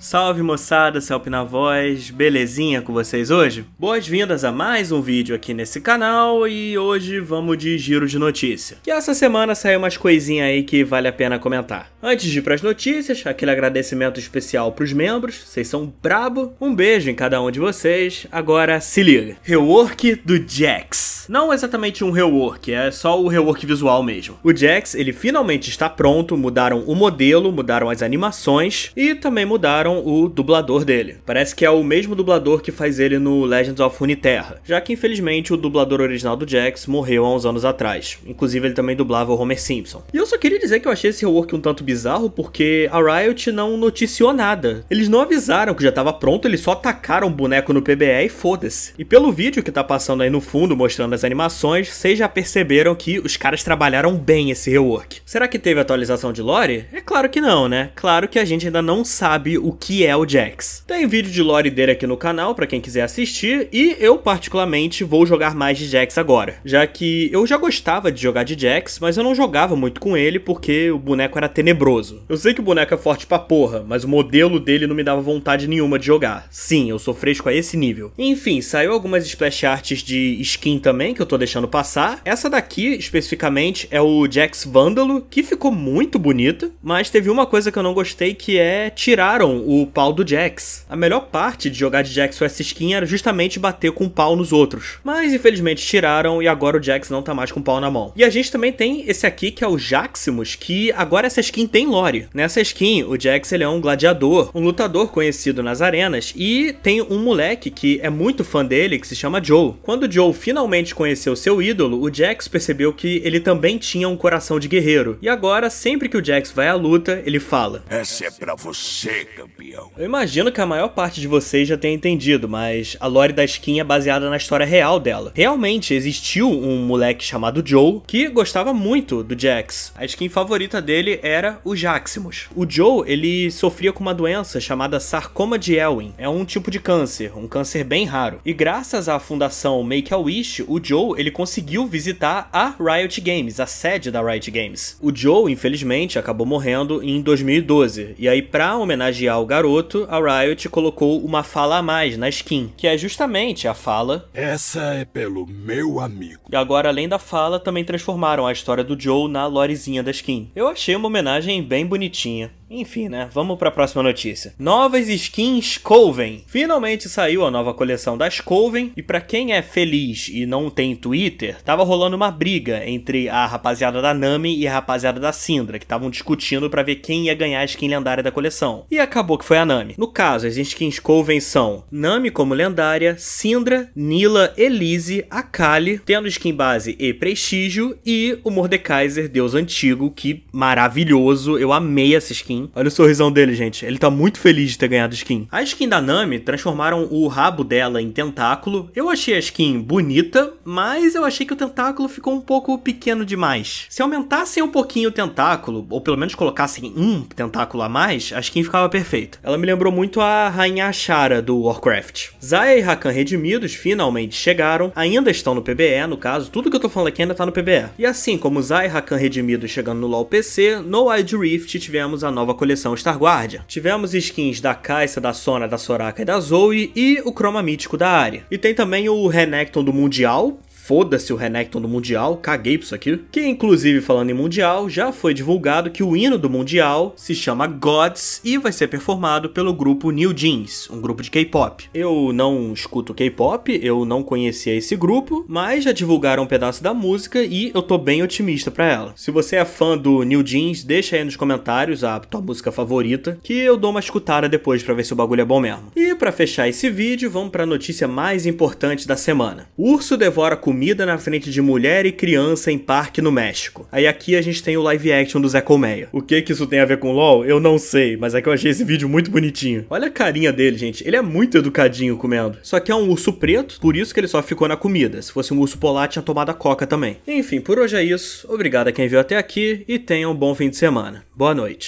Salve moçada, Celp na voz, belezinha com vocês hoje? Boas-vindas a mais um vídeo aqui nesse canal e hoje vamos de giro de notícia. Que essa semana saiu umas coisinhas aí que vale a pena comentar. Antes de ir pras notícias, aquele agradecimento especial pros membros, vocês são brabo. Um beijo em cada um de vocês, agora se liga. Rework do Jax. Não exatamente um rework, é só o rework visual mesmo. O Jax, ele finalmente está pronto, mudaram o modelo, mudaram as animações e também mudaram o dublador dele. Parece que é o mesmo dublador que faz ele no Legends of Runeterra, já que infelizmente o dublador original do Jax morreu há uns anos atrás. Inclusive ele também dublava o Homer Simpson. E eu só queria dizer que eu achei esse rework um tanto bizarro porque a Riot não noticiou nada. Eles não avisaram que já estava pronto, eles só atacaram o boneco no PBE e foda-se. E pelo vídeo que tá passando aí no fundo mostrando as animações, vocês já perceberam que os caras trabalharam bem esse rework. Será que teve atualização de lore? É claro que não, né? Claro que a gente ainda não sabe o que é o Jax. Tem vídeo de lore dele aqui no canal para quem quiser assistir e eu particularmente vou jogar mais de Jax agora, já que eu já gostava de jogar de Jax, mas eu não jogava muito com ele porque o boneco era tenebroso. Eu sei que o boneco é forte pra porra, mas o modelo dele não me dava vontade nenhuma de jogar. Sim, eu sou fresco a esse nível. Enfim, saiu algumas splash arts de skin também que eu tô deixando passar. Essa daqui especificamente é o Jax Vândalo, que ficou muito bonita, mas teve uma coisa que eu não gostei que é tiraram o pau do Jax. A melhor parte de jogar de Jax com essa skin era justamente bater com o pau nos outros. Mas infelizmente tiraram e agora o Jax não tá mais com o pau na mão. E a gente também tem esse aqui que é o Jaximus, que agora essa skin tem lore. Nessa skin, o Jax ele é um gladiador, um lutador conhecido nas arenas e tem um moleque que é muito fã dele que se chama Joe. Quando Joe finalmente conheceu seu ídolo, o Jax percebeu que ele também tinha um coração de guerreiro. E agora, sempre que o Jax vai à luta, ele fala: "Essa é para você, campeão campeão. Eu imagino que a maior parte de vocês já tenha entendido, mas a lore da skin é baseada na história real dela. Realmente existiu um moleque chamado Joe que gostava muito do Jax. A skin favorita dele era o Jaximus. O Joe, ele sofria com uma doença chamada sarcoma de Elwin. É um tipo de câncer, um câncer bem raro. E graças à fundação Make-A-Wish, o Joe, ele conseguiu visitar a Riot Games, a sede da Riot Games. O Joe, infelizmente, acabou morrendo em 2012. E aí para homenagear o garoto, a Riot colocou uma fala a mais na skin, que é justamente a fala. Essa é pelo meu amigo. E agora, além da fala, também transformaram a história do Joe na lorezinha da skin. Eu achei uma homenagem bem bonitinha. Enfim, né? Vamos para a próxima notícia. Novas skins Coven. Finalmente saiu a nova coleção das Coven e para quem é feliz e não tem Twitter, tava rolando uma briga entre a rapaziada da Nami e a rapaziada da Syndra, que estavam discutindo para ver quem ia ganhar a skin lendária da coleção. E acabou que foi a Nami. No caso, as skins Coven são Nami como lendária, Syndra, Nila, Elise, Akali, tendo skin base e prestígio e o Mordekaiser, deus antigo, que maravilhoso. Eu amei essa skin skin. Olha o sorrisão dele, gente. Ele tá muito feliz de ter ganhado skin. A skin da Nami transformaram o rabo dela em tentáculo. Eu achei a skin bonita, mas eu achei que o tentáculo ficou um pouco pequeno demais. Se aumentassem um pouquinho o tentáculo, ou pelo menos colocassem um tentáculo a mais, a skin ficava perfeita. Ela me lembrou muito a Rainha Ashara do Warcraft. Zaya e Rakan redimidos finalmente chegaram, ainda estão no PBE, no caso, tudo que eu tô falando aqui ainda tá no PBE. E assim como Zaya e Rakan redimidos chegando no LoL PC, no Wild Rift tivemos a nova nova coleção Star Guardian. Tivemos skins da Kai'Sa, da Sona, da Soraka e da Zoe e o Chroma Mítico da área. E tem também o Renekton do Mundial, foda-se o Renekton do Mundial, caguei pra isso aqui. Que inclusive falando em Mundial, já foi divulgado que o hino do Mundial se chama Gods e vai ser performado pelo grupo New Jeans, um grupo de K-pop. Eu não escuto K-pop, eu não conhecia esse grupo, mas já divulgaram um pedaço da música e eu tô bem otimista para ela. Se você é fã do New Jeans, deixa aí nos comentários a tua música favorita, que eu dou uma escutada depois para ver se o bagulho é bom mesmo. E para fechar esse vídeo, vamos para a notícia mais importante da semana. O urso devora comida comida na frente de mulher e criança em parque no México. Aí aqui a gente tem o live action do Zé Colmeia. O que que isso tem a ver com LOL? Eu não sei, mas é que eu achei esse vídeo muito bonitinho. Olha a carinha dele, gente. Ele é muito educadinho comendo. Só que é um urso preto, por isso que ele só ficou na comida. Se fosse um urso polar, tinha tomado a coca também. Enfim, por hoje é isso. Obrigado a quem viu até aqui e tenha um bom fim de semana. Boa noite.